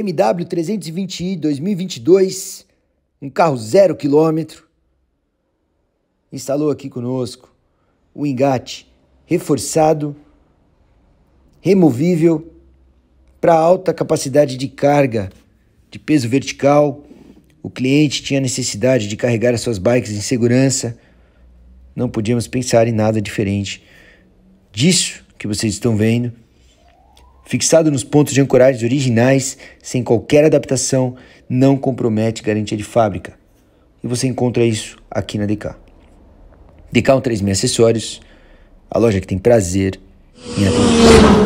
BMW 320i 2022, um carro zero quilômetro. Instalou aqui conosco o engate reforçado, removível, para alta capacidade de carga de peso vertical. O cliente tinha necessidade de carregar as suas bikes em segurança. Não podíamos pensar em nada diferente disso que vocês estão vendo fixado nos pontos de ancoragem originais, sem qualquer adaptação, não compromete garantia de fábrica. E você encontra isso aqui na DK. DK 136 Acessórios, a loja que tem prazer em atender.